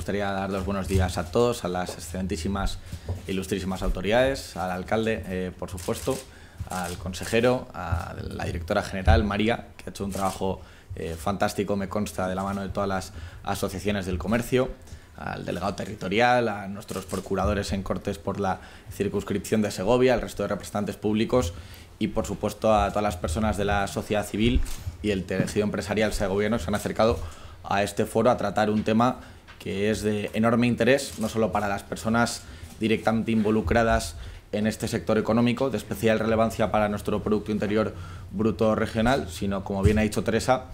Me gustaría dar los buenos días a todos, a las excelentísimas, e ilustrísimas autoridades, al alcalde, eh, por supuesto, al consejero, a la directora general, María, que ha hecho un trabajo eh, fantástico, me consta, de la mano de todas las asociaciones del comercio, al delegado territorial, a nuestros procuradores en Cortes por la circunscripción de Segovia, al resto de representantes públicos y por supuesto a todas las personas de la sociedad civil y el tejido empresarial segoviano Gobierno se han acercado a este foro a tratar un tema que es de enorme interés, no solo para las personas directamente involucradas en este sector económico, de especial relevancia para nuestro Producto Interior Bruto Regional, sino, como bien ha dicho Teresa,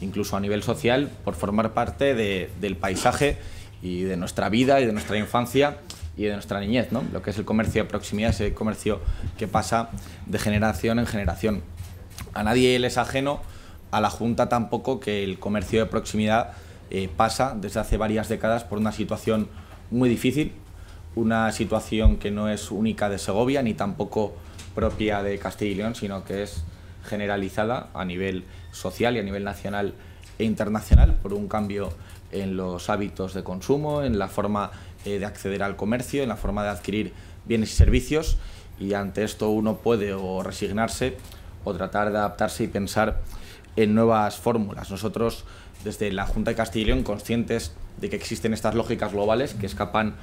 incluso a nivel social, por formar parte del paisaje y de nuestra vida y de nuestra infancia y de nuestra niñez, ¿no? lo que es el comercio de proximidad, ese comercio que pasa de generación en generación. A nadie le es ajeno, a la Junta tampoco, que el comercio de proximidad eh, pasa desde hace varias décadas por una situación muy difícil, una situación que no es única de Segovia ni tampoco propia de Castilla y León, sino que es generalizada a nivel social y a nivel nacional e internacional por un cambio en los hábitos de consumo, en la forma eh, de acceder al comercio, en la forma de adquirir bienes y servicios y ante esto uno puede o resignarse o tratar de adaptarse y pensar en nuevas fórmulas. Nosotros desde la Junta de Castilla y León conscientes de que existen estas lógicas globales que escapan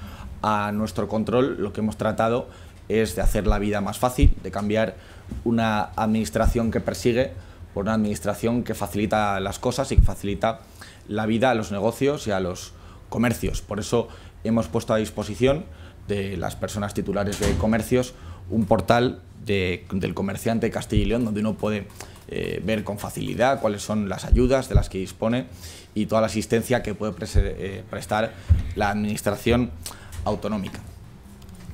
a nuestro control, lo que hemos tratado es de hacer la vida más fácil, de cambiar una administración que persigue por una administración que facilita las cosas y que facilita la vida a los negocios y a los comercios. Por eso hemos puesto a disposición de las personas titulares de comercios un portal del comerciante de Castilla y León donde uno puede eh, ver con facilidad cuáles son las ayudas de las que dispone y toda la asistencia que puede eh, prestar la Administración autonómica.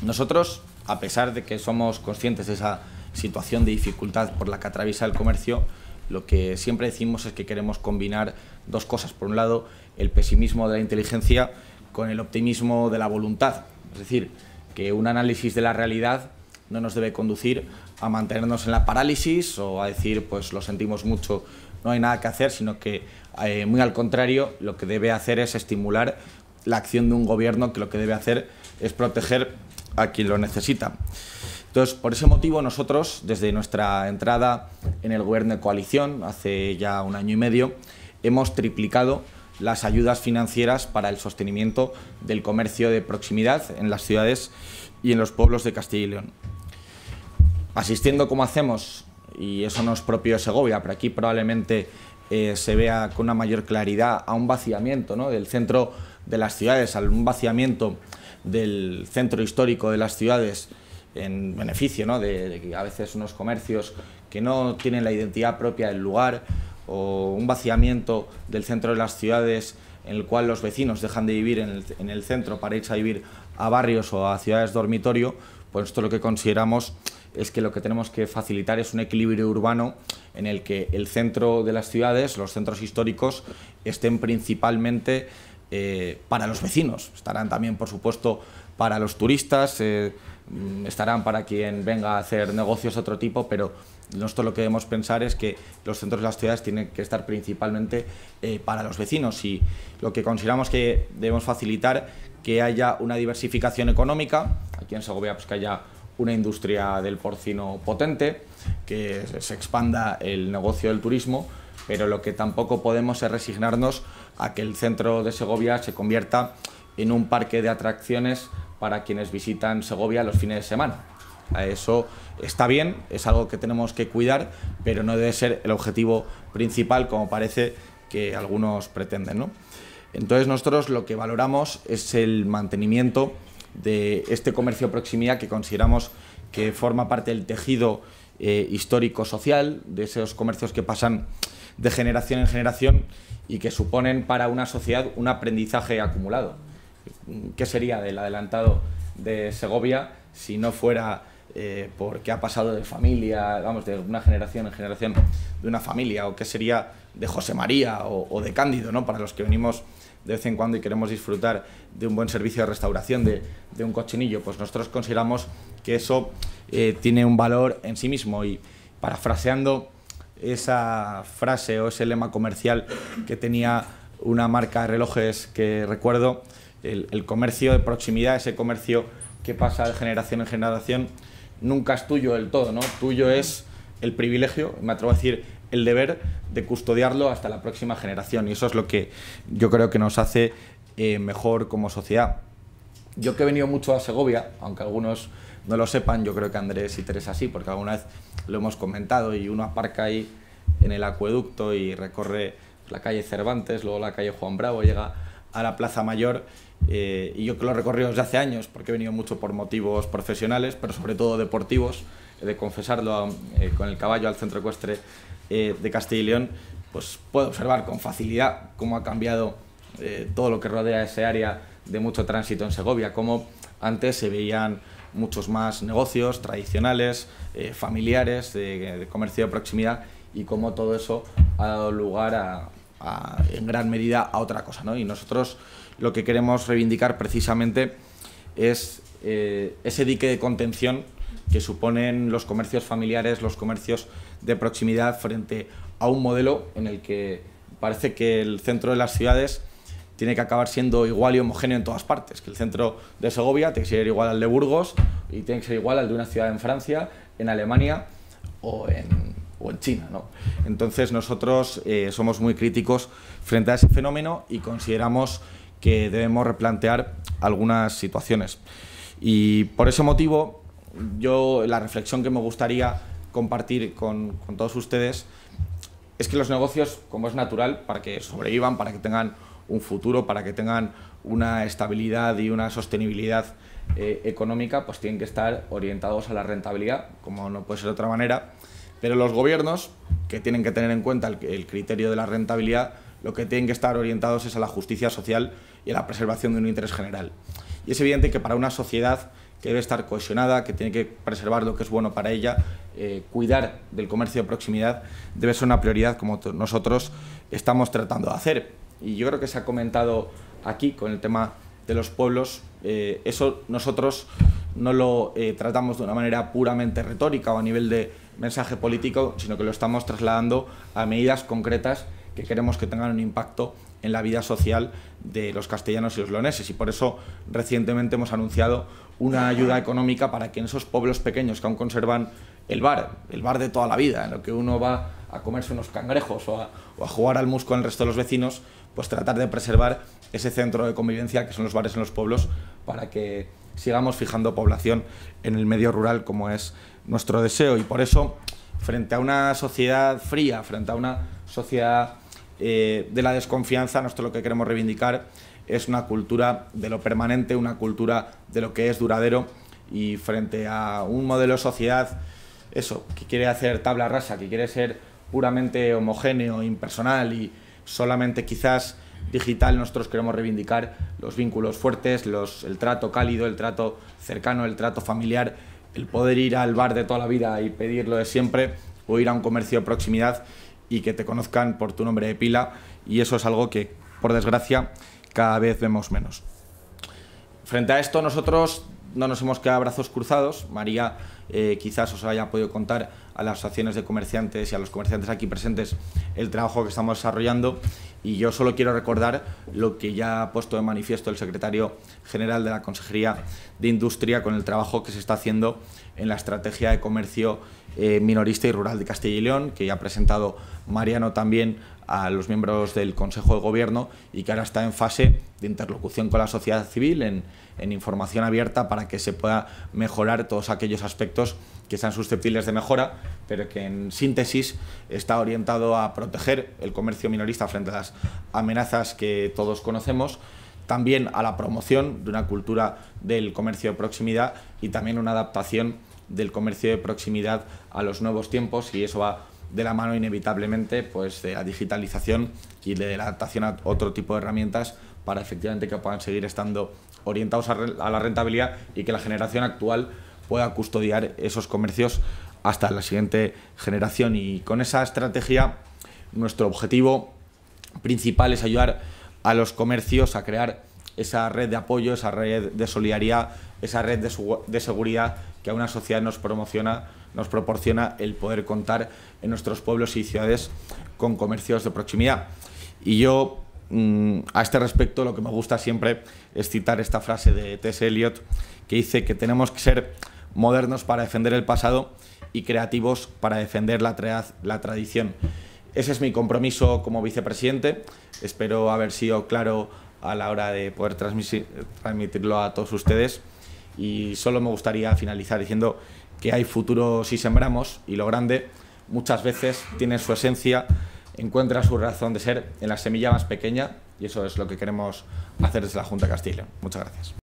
Nosotros, a pesar de que somos conscientes de esa situación de dificultad por la que atraviesa el comercio, lo que siempre decimos es que queremos combinar dos cosas. Por un lado, el pesimismo de la inteligencia con el optimismo de la voluntad. Es decir, que un análisis de la realidad no nos debe conducir a mantenernos en la parálisis o a decir, pues lo sentimos mucho, no hay nada que hacer, sino que, eh, muy al contrario, lo que debe hacer es estimular la acción de un gobierno que lo que debe hacer es proteger a quien lo necesita. Entonces, por ese motivo, nosotros, desde nuestra entrada en el gobierno de coalición, hace ya un año y medio, hemos triplicado las ayudas financieras para el sostenimiento del comercio de proximidad en las ciudades y en los pueblos de Castilla y León asistiendo como hacemos, y eso no es propio de Segovia, pero aquí probablemente eh, se vea con una mayor claridad a un vaciamiento del centro de las ciudades, a un vaciamiento del centro histórico de las ciudades en beneficio de, a veces unos comercios que no tienen la identidad propia del lugar o un vaciamiento del centro de las ciudades en el cual los vecinos dejan de vivir en el, en el centro para irse a vivir a barrios o a ciudades dormitorio, pues esto es lo que consideramos es que lo que tenemos que facilitar es un equilibrio urbano en el que el centro de las ciudades, los centros históricos, estén principalmente eh, para los vecinos. Estarán también, por supuesto, para los turistas, eh, mm, estarán para quien venga a hacer negocios de otro tipo, pero nosotros lo que debemos pensar es que los centros de las ciudades tienen que estar principalmente eh, para los vecinos y lo que consideramos que debemos facilitar que haya una diversificación económica, aquí en Segovia pues que haya una industria del porcino potente, que se expanda el negocio del turismo, pero lo que tampoco podemos es resignarnos a que el centro de Segovia se convierta en un parque de atracciones para quienes visitan Segovia los fines de semana. Eso está bien, es algo que tenemos que cuidar, pero no debe ser el objetivo principal como parece que algunos pretenden. Entonces nosotros lo que valoramos es el mantenimiento de este comercio proximidad que consideramos que forma parte del tejido eh, histórico-social, de esos comercios que pasan de generación en generación y que suponen para una sociedad un aprendizaje acumulado. ¿Qué sería del adelantado de Segovia si no fuera eh, porque ha pasado de familia, vamos, de una generación en generación, de una familia, o que sería de José María o, de Cándido, ¿no? Para los que venimos de vez en cuando y queremos disfrutar de un buen servicio de restauración, de, un cochinillo, pues nosotros consideramos que eso eh, tiene un valor en sí mismo. Y parafraseando esa frase o ese lema comercial que tenía una marca de relojes que recuerdo, el comercio de proximidad, ese comercio que pasa de generación en generación, nunca es tuyo del todo, ¿no? Tuyo es el privilegio, me atrevo a decir, el deber de custodiarlo hasta la próxima generación. Y eso es lo que yo creo que nos hace eh, mejor como sociedad. Yo que he venido mucho a Segovia, aunque algunos no lo sepan, yo creo que Andrés y Teresa sí, porque alguna vez lo hemos comentado y uno aparca ahí en el acueducto y recorre la calle Cervantes, luego la calle Juan Bravo, llega a la Plaza Mayor eh, y yo que lo he recorrido desde hace años porque he venido mucho por motivos profesionales, pero sobre todo deportivos, de confesarlo eh, con el caballo al centro ecuestre eh, de Castilla y León, pues puedo observar con facilidad cómo ha cambiado todo lo que rodea ese área de mucho tránsito en Segovia, cómo antes se veían muchos más negocios tradicionales, familiares, de, de comercio de proximidad y cómo todo eso ha dado lugar a, en gran medida a otra cosa. ¿no? Y nosotros lo que queremos reivindicar precisamente es eh, ese dique de contención que suponen los comercios familiares, los comercios de proximidad frente a un modelo en el que parece que el centro de las ciudades tiene que acabar siendo igual y homogéneo en todas partes, que el centro de Segovia tiene que ser igual al de Burgos y tiene que ser igual al de una ciudad en Francia, en Alemania o en, o en China. ¿no? Entonces nosotros eh, somos muy críticos frente a ese fenómeno y consideramos que debemos replantear algunas situaciones. Y por ese motivo, yo la reflexión que me gustaría compartir con, todos ustedes es que los negocios, como es natural, para que sobrevivan, para que tengan un futuro, para que tengan una estabilidad y una sostenibilidad eh, económica, pues tienen que estar orientados a la rentabilidad, como no puede ser de otra manera. Pero los gobiernos, que tienen que tener en cuenta el, criterio de la rentabilidad, lo que tienen que estar orientados es a la justicia social y a la preservación de un interés general. Y es evidente que para una sociedad que debe estar cohesionada, que tiene que preservar lo que es bueno para ella, eh, cuidar del comercio de proximidad, debe ser una prioridad como nosotros estamos tratando de hacer. Y yo creo que se ha comentado aquí con el tema de los pueblos, eh, eso nosotros no lo eh, tratamos de una manera puramente retórica o a nivel de mensaje político, sino que lo estamos trasladando a medidas concretas que queremos que tengan un impacto en la vida social de los castellanos y los leoneses. Y por eso recientemente hemos anunciado una ayuda económica para que en esos pueblos pequeños que aún conservan el bar, el bar de toda la vida, en lo que uno va a comerse unos cangrejos o a, o a jugar al musco con el resto de los vecinos, pues tratar de preservar ese centro de convivencia que son los bares en los pueblos para que sigamos fijando población en el medio rural como es nuestro deseo y por eso frente a una sociedad fría, frente a una sociedad eh, de la desconfianza, nosotros lo que queremos reivindicar es una cultura de lo permanente, una cultura de lo que es duradero y frente a un modelo de sociedad, eso, que quiere hacer tabla rasa, que quiere ser puramente homogéneo, impersonal y solamente quizás digital, nosotros queremos reivindicar los vínculos fuertes, los, el trato cálido, el trato cercano, el trato familiar el poder ir al bar de toda la vida y pedirlo de siempre o ir a un comercio de proximidad y que te conozcan por tu nombre de pila y eso es algo que, por desgracia, cada vez vemos menos. Frente a esto nosotros no nos hemos quedado brazos cruzados. María eh, quizás os haya podido contar a las asociaciones de comerciantes y a los comerciantes aquí presentes el trabajo que estamos desarrollando y yo solo quiero recordar lo que ya ha puesto de manifiesto el secretario general de la Consejería de Industria con el trabajo que se está haciendo en la estrategia de comercio eh, minorista y rural de Castilla y León, que ya ha presentado Mariano también a los miembros del Consejo de Gobierno y que ahora está en fase de interlocución con la sociedad civil, en, información abierta para que se pueda mejorar todos aquellos aspectos que sean susceptibles de mejora, pero que en síntesis está orientado a proteger el comercio minorista frente a las amenazas que todos conocemos, también a la promoción de una cultura del comercio de proximidad y también una adaptación del comercio de proximidad a los nuevos tiempos y eso va de la mano inevitablemente pues, de la digitalización y de la adaptación a otro tipo de herramientas para efectivamente que puedan seguir estando orientados a, la rentabilidad y que la generación actual pueda custodiar esos comercios hasta la siguiente generación. Y con esa estrategia, nuestro objetivo principal es ayudar a los comercios a crear esa red de apoyo, esa red de solidaridad, esa red de seguridad que a una sociedad nos promociona nos proporciona el poder contar en nuestros pueblos y ciudades con comercios de proximidad. Y yo, mm, a este respecto, lo que me gusta siempre es citar esta frase de Tess Eliot, que dice que tenemos que ser modernos para defender el pasado y creativos para defender la, tradición. Ese es mi compromiso como vicepresidente. Espero haber sido claro a la hora de poder transmitirlo a todos ustedes. Y solo me gustaría finalizar diciendo que hay futuro si sembramos y lo grande muchas veces tiene su esencia, encuentra su razón de ser en la semilla más pequeña y eso es lo que queremos hacer desde la Junta de Castilla. Muchas gracias.